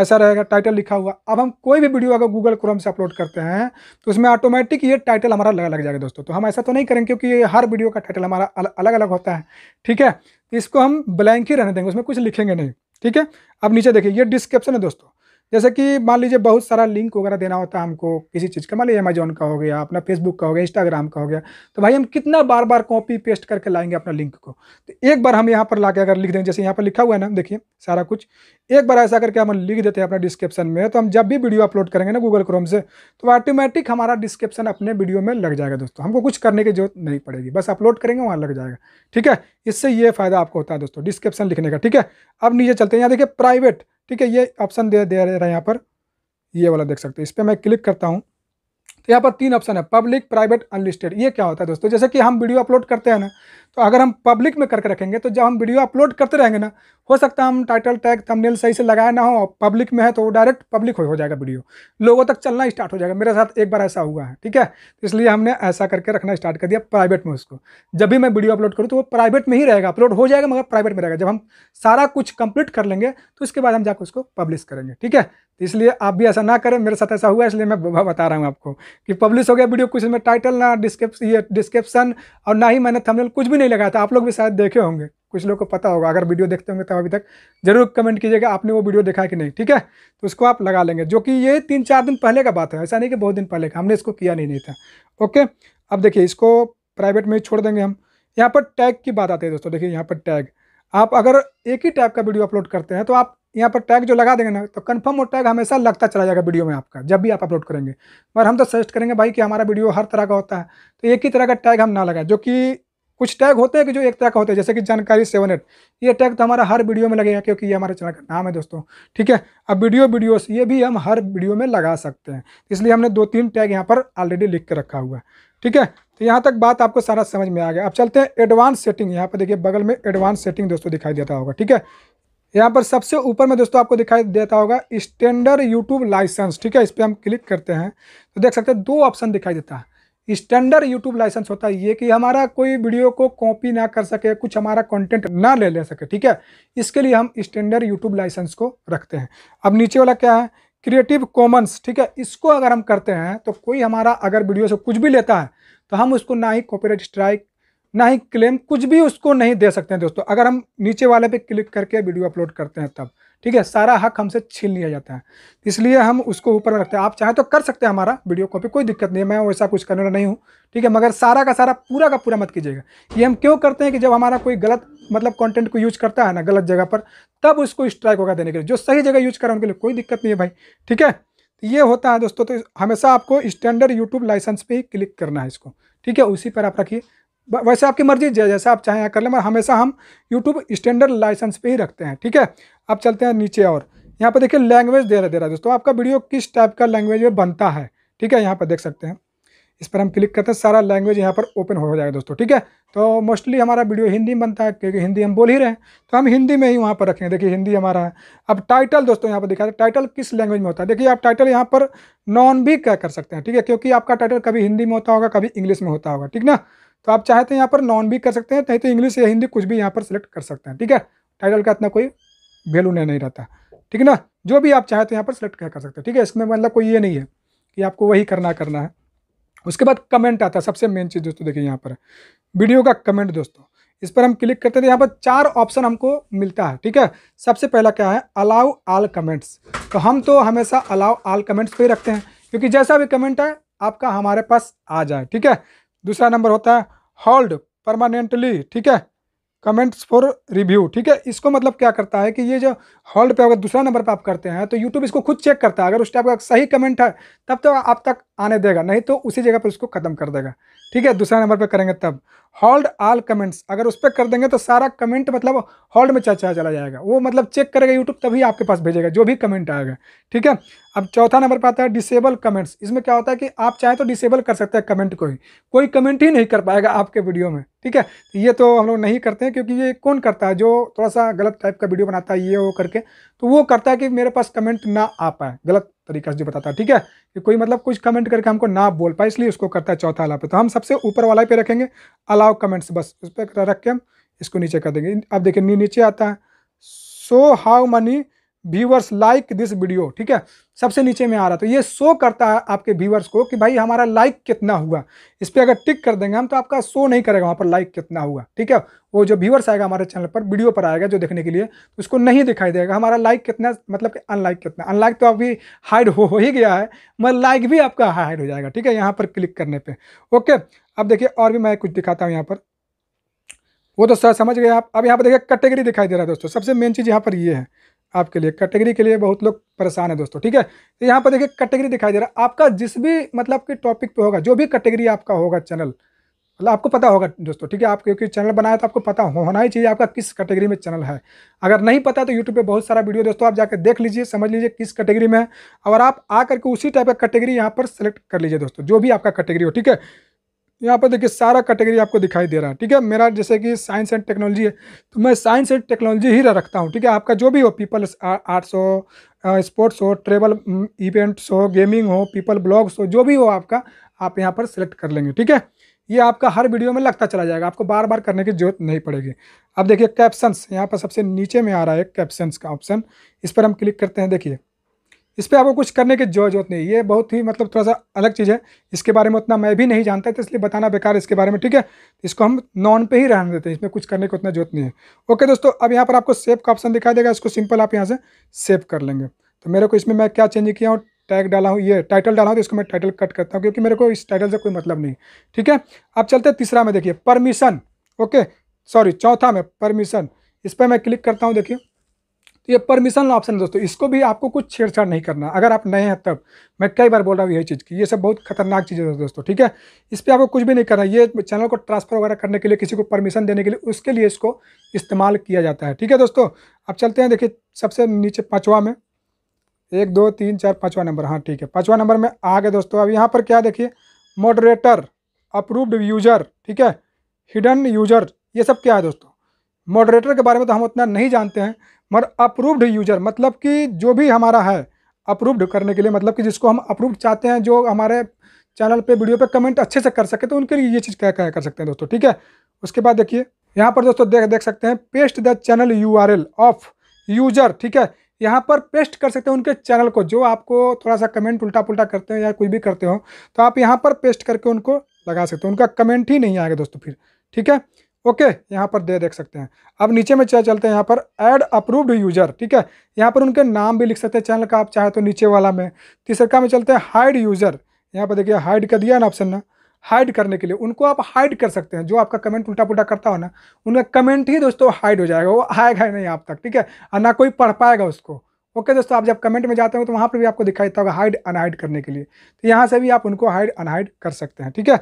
S1: ऐसा रहेगा टाइटल लिखा हुआ अब हम कोई भी वीडियो अगर गूगल क्रोम से अपलोड करते हैं तो उसमें ऑटोमेटिक ये टाइटल हमारा लगा लग जाएगा दोस्तों तो हम ऐसा तो नहीं करेंगे क्योंकि ये हर वीडियो का टाइटल हमारा अलग अलग होता है ठीक है इसको हम ब्लैंक ही रहने देंगे उसमें कुछ लिखेंगे नहीं ठीक है अब नीचे देखिए ये डिस्क्रिप्शन है दोस्तों जैसे कि मान लीजिए बहुत सारा लिंक वगैरह देना होता है हमको किसी चीज़ का मान लीजिए अमेजोन का हो गया अपना फेसबुक का हो गया इंस्टाग्राम का हो गया तो भाई हम कितना बार बार कॉपी पेस्ट करके लाएंगे अपना लिंक को तो एक बार हम यहाँ पर ला अगर लिख दें जैसे यहाँ पर लिखा हुआ है ना देखिए सारा कुछ एक बार ऐसा करके हम लिख देते हैं अपना डिस्क्रिप्शन में तो हम जब भी वीडियो अपलोड करेंगे ना गूगल क्रोम से तो ऑटोमेटिक हमारा डिस्क्रिप्शन अपने वीडियो में लग जाएगा दोस्तों हमको कुछ करने की जरूरत नहीं पड़ेगी बस अपलोड करेंगे वहाँ लग जाएगा ठीक है इससे ये फायदा आपको होता है दोस्तों डिस्क्रिप्शन लिखने का ठीक है अब नीचे चलते हैं यहाँ देखिए प्राइवेट ठीक है ये ऑप्शन दे दे रहा है यहाँ पर ये वाला देख सकते हो इस पर मैं क्लिक करता हूँ तो यहाँ पर तीन ऑप्शन है पब्लिक प्राइवेट अनलिस्टेड ये क्या होता है दोस्तों जैसे कि हम वीडियो अपलोड करते हैं ना तो अगर हम पब्लिक में करके रखेंगे तो जब हम वीडियो अपलोड करते रहेंगे ना हो सकता है हम टाइटल टैग थंबनेल सही से लगाया ना हो पब्लिक में है तो वो डायरेक्ट पब्लिक हो जाएगा वीडियो लोगों तक चलना स्टार्ट हो जाएगा मेरे साथ एक बार ऐसा हुआ है ठीक है तो इसलिए हमने ऐसा करके रखना स्टार्ट कर दिया प्राइवेट में उसको जब भी मैं वीडियो अपलोड करूँ तो वो प्राइवेट में ही रहेगा अपलोड हो जाएगा मगर प्राइवेट में रहेगा जब हम सारा कुछ कंप्लीट कर लेंगे तो इसके बाद हम जाकर उसको पब्लिश करेंगे ठीक है तो इसलिए आप भी ऐसा ना करें मेरे साथ ऐसा हुआ इसलिए मैं बता रहा हूँ आपको कि पब्लिश हो गया वीडियो कुछ इसमें टाइटल ना डिस्क्रिप्स ये डिस्क्रिप्शन और ना ही मैंने थंबनेल कुछ भी नहीं लगाया था आप लोग भी शायद देखे होंगे कुछ लोग को पता होगा अगर वीडियो देखते होंगे तो अभी तक जरूर कमेंट कीजिएगा आपने वो वीडियो देखा कि नहीं ठीक है तो उसको आप लगा लेंगे जो कि ये तीन चार दिन पहले का बात है ऐसा नहीं कि बहुत दिन पहले का हमने इसको किया नहीं, नहीं था ओके अब देखिए इसको प्राइवेट में छोड़ देंगे हम यहाँ पर टैग की बात आती है दोस्तों देखिए यहाँ पर टैग आप अगर एक ही टाइप का वीडियो अपलोड करते हैं तो आप यहाँ पर टैग जो लगा देंगे ना तो कन्फर्म वो टैग हमेशा लगता चला जाएगा वीडियो में आपका जब भी आप अपलोड करेंगे मगर हम तो सजेस्ट करेंगे भाई कि हमारा वीडियो हर तरह का होता है तो एक ही तरह का टैग हम ना लगाए जो कि कुछ टैग होते हैं कि जो एक तरह का होते हैं जैसे कि जानकारी सेवन एट ये टैग तो हमारा हर वीडियो में लगेगा क्योंकि ये हमारे चैनल का नाम है दोस्तों ठीक है अब वीडियो वीडियोस ये भी हम हर वीडियो में लगा सकते हैं इसलिए हमने दो तीन टैग यहाँ पर ऑलरेडी लिख के रखा हुआ है ठीक है तो यहाँ तक बात आपको सारा समझ में आ गया अब चलते हैं एडवांस सेटिंग यहाँ पर देखिए बगल में एडवांस सेटिंग दोस्तों दिखाई देता होगा ठीक है यहाँ पर सबसे ऊपर में दोस्तों आपको दिखाई देता होगा स्टैंडर्ड यूट्यूब लाइसेंस ठीक है इस पर हम क्लिक करते हैं तो देख सकते हैं दो ऑप्शन दिखाई देता है स्टैंडर्ड यूट्यूब लाइसेंस होता है ये कि हमारा कोई वीडियो को कॉपी ना कर सके कुछ हमारा कंटेंट ना ले ले सके ठीक है इसके लिए हम स्टैंडर्ड यूट्यूब लाइसेंस को रखते हैं अब नीचे वाला क्या है क्रिएटिव कॉमन्स ठीक है इसको अगर हम करते हैं तो कोई हमारा अगर वीडियो से कुछ भी लेता है तो हम उसको ना ही कॉपीराइट स्ट्राइक ना ही क्लेम कुछ भी उसको नहीं दे सकते हैं दोस्तों अगर हम नीचे वाले पे क्लिक करके वीडियो अपलोड करते हैं तब ठीक है सारा हक हमसे छीन लिया जाता है इसलिए हम उसको ऊपर में रखते हैं आप चाहें तो कर सकते हैं हमारा वीडियो कॉपी कोई दिक्कत नहीं है मैं वैसा कुछ करने नहीं हूँ ठीक है मगर सारा का सारा पूरा का पूरा मत कीजिएगा ये हम क्यों करते हैं कि जब हमारा कोई गलत मतलब कंटेंट को यूज करता है ना गलत जगह पर तब उसको स्ट्राइक होगा देने के लिए जो सही जगह यूज करें उनके लिए कोई दिक्कत नहीं है भाई ठीक है तो ये होता है दोस्तों तो हमेशा आपको स्टैंडर्ड यूट्यूब लाइसेंस पर ही क्लिक करना है इसको ठीक है उसी पर आप रखिए वैसे आपकी मर्जी जैसा आप चाहें कर ले मगर हमेशा हम यूट्यूब स्टैंडर्ड लाइसेंस पे ही रखते हैं ठीक है आप चलते हैं नीचे और यहाँ पर देखिए लैंग्वेज दे रहा दे रहा है दोस्तों आपका वीडियो किस टाइप का लैंग्वेज में बनता है ठीक है यहाँ पर देख सकते हैं इस पर हम क्लिक करते हैं सारा लैंग्वेज यहाँ पर ओपन हो जाएगा दोस्तों ठीक है तो मोस्टली हमारा वीडियो हिंदी में बनता है क्योंकि हिंदी हम बोल ही रहे हैं तो हम हिंदी में ही वहाँ पर रखेंगे देखिए हिंदी हमारा है अब टाइटल दोस्तों यहाँ पर दिखा रहे टाइटल किस लैंग्वेज में होता है देखिए आप टाइटल यहाँ पर नॉन भी क्या कर सकते हैं ठीक है क्योंकि आपका टाइटल कभी हिंदी में होता होगा कभी इंग्लिश में होता होगा ठीक ना तो आप चाहे तो यहाँ पर नॉन भी कर सकते हैं नहीं तो इंग्लिश या हिंदी कुछ भी यहाँ पर सेलेक्ट कर सकते हैं ठीक है टाइटल का इतना कोई वैल्यू नहीं, नहीं रहता ठीक है ना जो भी आप चाहे तो यहाँ पर सेलेक्ट कर सकते हैं ठीक है इसमें मतलब कोई ये नहीं है कि आपको वही करना करना है उसके बाद कमेंट आता है सबसे मेन चीज़ दोस्तों देखिए यहाँ पर वीडियो का कमेंट दोस्तों इस पर हम क्लिक करते हैं तो यहाँ पर चार ऑप्शन हमको मिलता है ठीक है सबसे पहला क्या है अलाउ आल कमेंट्स तो हम तो हमेशा अलाउ आल कमेंट्स पर ही रखते हैं क्योंकि जैसा भी कमेंट है आपका हमारे पास आ जाए ठीक है दूसरा नंबर होता है होल्ड परमानेंटली ठीक है कमेंट्स फॉर रिव्यू ठीक है इसको मतलब क्या करता है कि ये जो हॉल्ड पे अगर दूसरा नंबर पे आप करते हैं तो यूट्यूब इसको खुद चेक करता है अगर उस टाइप का सही कमेंट है तब तो आप तक आने देगा नहीं तो उसी जगह पर उसको खत्म कर देगा ठीक है दूसरा नंबर पर करेंगे तब हॉल्ड आल कमेंट्स अगर उस पर कर देंगे तो सारा कमेंट मतलब हॉल्ड में चचा चला जाएगा वो मतलब चेक करेगा यूट्यूब तभी आपके पास भेजेगा जो भी कमेंट आएगा ठीक है अब चौथा नंबर पर आता है डिसेबल कमेंट्स इसमें क्या होता है कि आप चाहें तो डिसेबल कर सकते हैं कमेंट को ही कोई कमेंट ही नहीं कर पाएगा आपके वीडियो में ठीक है तो ये तो हम लोग नहीं करते हैं क्योंकि ये कौन करता है जो थोड़ा सा गलत टाइप का वीडियो बनाता है ये वो करके तो वो करता है कि मेरे पास कमेंट ना आ पाए गलत तरीका से जो बताता है ठीक है कि कोई मतलब कुछ कमेंट करके हमको ना बोल पाए इसलिए उसको करता है चौथा अलाव पे तो हम सबसे ऊपर वाला पे रखेंगे अलाव कमेंट्स बस उस पर रख के हम इसको नीचे कर देंगे अब देखिए नीचे आता है so how many viewers like this video ठीक है सबसे नीचे में आ रहा तो ये शो करता है आपके व्यूवर्स को कि भाई हमारा लाइक कितना हुआ इस पर अगर टिक कर देंगे हम तो आपका शो नहीं करेगा वहाँ पर लाइक कितना हुआ ठीक है वो जो व्यूवर्स आएगा हमारे चैनल पर वीडियो पर आएगा जो देखने के लिए तो उसको नहीं दिखाई देगा हमारा लाइक कितना मतलब कि अनलाइक कितना अनलाइक तो अभी हाइड हो हो ही गया है मगर लाइक भी आपका हाइड हो जाएगा ठीक है यहाँ पर क्लिक करने पर ओके अब देखिए और भी मैं कुछ दिखाता हूँ यहाँ पर वो तो सर समझ गए आप अब यहाँ पर देखिए कैटेगरी दिखाई दे रहा है दोस्तों सबसे मेन चीज़ यहाँ पर ये है आपके लिए कैटेगरी के लिए बहुत लोग परेशान है दोस्तों ठीक है तो यहाँ पर देखिए कैटेगरी दिखाई दे रहा है आपका जिस भी मतलब कि टॉपिक पे होगा जो भी कैटेगरी आपका होगा चैनल मतलब आपको पता होगा दोस्तों ठीक है आप क्योंकि चैनल बनाया तो आपको पता होना ही चाहिए आपका किस कैटेगरी में चैनल है अगर नहीं पता तो यूट्यूब पे बहुत सारा वीडियो दोस्तों आप जाकर देख लीजिए समझ लीजिए किस कैटेगरी में है और आप आकर के उसी टाइप का कैटेगरी यहाँ पर सेलेक्ट कर लीजिए दोस्तों जो भी आपका कैटेगरी हो ठीक है यहाँ पर देखिए सारा कैटेगरी आपको दिखाई दे रहा है ठीक है मेरा जैसे कि साइंस एंड टेक्नोलॉजी है तो मैं साइंस एंड टेक्नोलॉजी ही रखता हूँ ठीक है आपका जो भी हो पीपल आर्ट्स हो स्पोर्ट्स हो ट्रेवल इवेंट्स mm, हो गेमिंग हो पीपल ब्लॉग्स हो जो भी हो आपका आप यहाँ पर सिलेक्ट कर लेंगे ठीक है ये आपका हर वीडियो में लगता चला जाएगा आपको बार बार करने की जरूरत नहीं पड़ेगी अब देखिए कैप्शंस यहाँ पर सबसे नीचे में आ रहा है कैप्शंस का ऑप्शन इस पर हम क्लिक करते हैं देखिए इस पर आपको कुछ करने की जरूरत नहीं ये बहुत ही मतलब थोड़ा सा अलग चीज़ है इसके बारे में उतना मैं भी नहीं जानता तो इसलिए बताना बेकार इसके बारे में ठीक है इसको हम नॉन पे ही रहने देते हैं इसमें कुछ करने की उतना जरूरत नहीं है ओके दोस्तों अब यहाँ पर आपको सेव का ऑप्शन दिखाई देगा इसको सिंपल आप यहाँ से सेव कर लेंगे तो मेरे को इसमें मैं क्या चेंज किया हूँ टैग डाला हूँ ये टाइटल डाला हूँ तो इसको मैं टाइटल कट करता हूँ क्योंकि मेरे को इस टाइटल से कोई मतलब नहीं ठीक है अब चलते हैं तीसरा में देखिए परमिशन ओके सॉरी चौथा में परमिशन इस पर मैं क्लिक करता हूँ देखिए तो ये परमिशन ऑप्शन है दोस्तों इसको भी आपको कुछ छेड़छाड़ नहीं करना अगर आप नए हैं तब मैं कई बार बोल रहा हूँ यही चीज़ की ये सब बहुत खतरनाक चीज़ है दोस्तों ठीक है इस पर आपको कुछ भी नहीं करना ये चैनल को ट्रांसफर वगैरह करने के लिए किसी को परमिशन देने के लिए उसके लिए इसको इस्तेमाल किया जाता है ठीक है दोस्तों अब चलते हैं देखिए सबसे नीचे पाँचवा में एक दो तीन चार पाँचवा नंबर हाँ ठीक है पाँचवा नंबर में आ गए दोस्तों अब यहाँ पर क्या देखिए मॉडरेटर अप्रूव्ड यूजर ठीक है हिडन यूजर ये सब क्या है दोस्तों मॉडरेटर के बारे में तो हम उतना नहीं जानते हैं मगर अप्रूव्ड यूजर मतलब कि जो भी हमारा है अप्रूव्ड करने के लिए मतलब कि जिसको हम अप्रूव्ड चाहते हैं जो हमारे चैनल पे वीडियो पे कमेंट अच्छे से कर सके तो उनके लिए ये चीज़ क्या क्या कर सकते हैं दोस्तों ठीक है उसके बाद देखिए यहाँ पर दोस्तों देख देख सकते हैं paste the channel you of user ठीक है यहाँ पर पेस्ट कर सकते हैं उनके चैनल को जो आपको थोड़ा सा कमेंट उल्टा पुल्टा करते हैं या कुछ भी करते हो तो आप यहाँ पर पेस्ट करके उनको लगा सकते हो उनका कमेंट ही नहीं आएगा दोस्तों फिर ठीक है ओके यहाँ पर दे देख सकते हैं अब नीचे में चलते हैं यहाँ पर ऐड अप्रूव्ड यूजर ठीक है यहाँ पर उनके नाम भी लिख सकते हैं चैनल का आप चाहे तो नीचे वाला में तीसरा में चलते हैं हाइड यूजर यहाँ पर देखिए हाइड का दिया ना ऑप्शन ना हाइड करने के लिए उनको आप हाइड कर सकते हैं जो आपका कमेंट उल्टा पुल्टा करता हो ना उनका कमेंट ही दोस्तों हाइड हो जाएगा वो आएगा ही नहीं आप तक ठीक है और ना कोई पढ़ पाएगा उसको ओके okay, दोस्तों आप जब कमेंट में जाते हो तो वहाँ पर भी आपको दिखाई देता होगा हाइड अनहाइड करने के लिए तो यहाँ से भी आप उनको हाइड अनहाइड कर सकते हैं ठीक है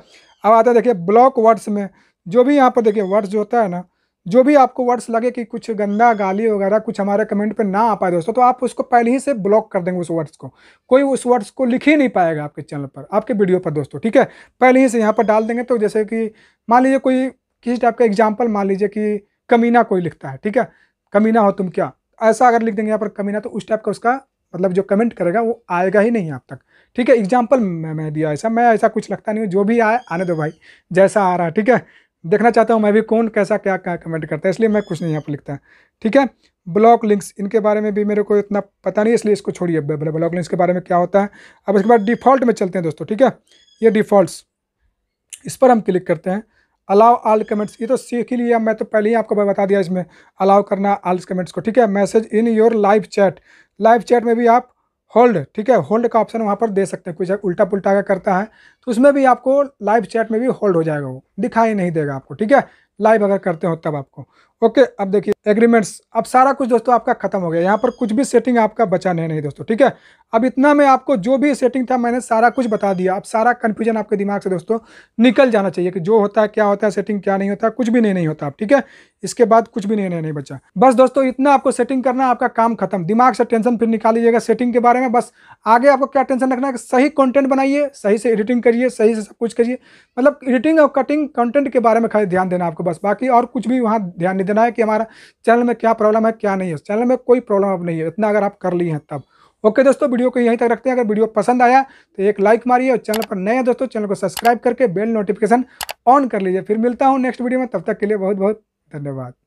S1: अब आता है देखिए ब्लॉक वर्ड्स में जो भी यहाँ पर देखिए वर्ड्स होता है ना जो भी आपको वर्ड्स लगे कि कुछ गंदा गाली वगैरह कुछ हमारे कमेंट पे ना आ पाए दोस्तों तो आप उसको पहले ही से ब्लॉक कर देंगे उस वर्ड्स को कोई उस वर्ड्स को लिख ही नहीं पाएगा आपके चैनल पर आपके वीडियो पर दोस्तों ठीक है पहले ही से यहाँ पर डाल देंगे तो जैसे कि मान लीजिए कोई किसी टाइप का एग्जाम्पल मान लीजिए कि कमीना कोई लिखता है ठीक है कमीना हो तुम क्या ऐसा अगर लिख देंगे यहाँ पर कमीना तो उस टाइप का उसका मतलब जो कमेंट करेगा वो आएगा ही नहीं आप तक ठीक है एग्जाम्पल मैं, मैं दिया ऐसा मैं ऐसा कुछ लगता नहीं हूँ जो भी आए आने दो भाई जैसा आ रहा है ठीक है देखना चाहता हूँ मैं भी कौन कैसा क्या क्या कमेंट करता है इसलिए मैं कुछ नहीं यहाँ पर लिखता ठीक है ब्लॉक लिंक्स इनके बारे में भी मेरे को इतना पता नहीं इसलिए इसको छोड़िए ब्लॉक लिंक्स के बारे में क्या होता है अब इसके बाद डिफ़ॉल्ट में चलते हैं दोस्तों ठीक है ये डिफ़ॉल्ट इस पर हम क्लिक करते हैं अलाउ आल कमेंट्स ये तो सीख ही लिया मैं तो पहले ही आपको बता दिया इसमें अलाउ करना आल कमेंट्स को ठीक है message in your live chat live chat में भी आप होल्ड ठीक है होल्ड का ऑप्शन वहाँ पर दे सकते हैं कुछ उल्टा पुल्टा का करता है तो उसमें भी आपको लाइव चैट में भी होल्ड हो जाएगा वो दिखाई नहीं देगा आपको ठीक है लाइव अगर करते हो तब आपको ओके अब देखिए एग्रीमेंट्स अब सारा कुछ दोस्तों आपका खत्म हो गया यहाँ पर कुछ भी सेटिंग आपका बचा नहीं नहीं दोस्तों ठीक है अब इतना में आपको जो भी सेटिंग था मैंने सारा कुछ बता दिया अब सारा कन्फ्यूजन आपके दिमाग से दोस्तों निकल जाना चाहिए कि जो होता है क्या होता है सेटिंग क्या नहीं होता कुछ भी नहीं नहीं होता आप ठीक है इसके बाद कुछ भी नहीं नहीं, नहीं बचा बस दोस्तों इतना आपको सेटिंग करना आपका काम खत्म दिमाग से टेंशन फिर निकाल लीजिएगा सेटिंग के बारे में बस आगे आपको क्या टेंशन रखना है सही कॉन्टेंट बनाइए सही से एडिटिंग करिए सही से सब कुछ करिए मतलब एडिटिंग और कटिंग कॉन्टेंट के बारे में खाली ध्यान देना आपको बस बाकी और कुछ भी वहाँ ध्यान नहीं देना है कि हमारा चैनल में क्या प्रॉब्लम है क्या नहीं है चैनल में कोई प्रॉब्लम अब नहीं है इतना अगर आप कर लिए हैं तब ओके दोस्तों वीडियो को यहीं तक रखते हैं अगर वीडियो पसंद आया तो एक लाइक मारिए और चैनल पर नए हैं दोस्तों चैनल को सब्सक्राइब करके बेल नोटिफिकेशन ऑन कर लीजिए फिर मिलता हूँ नेक्स्ट वीडियो में तब तक के लिए बहुत बहुत धन्यवाद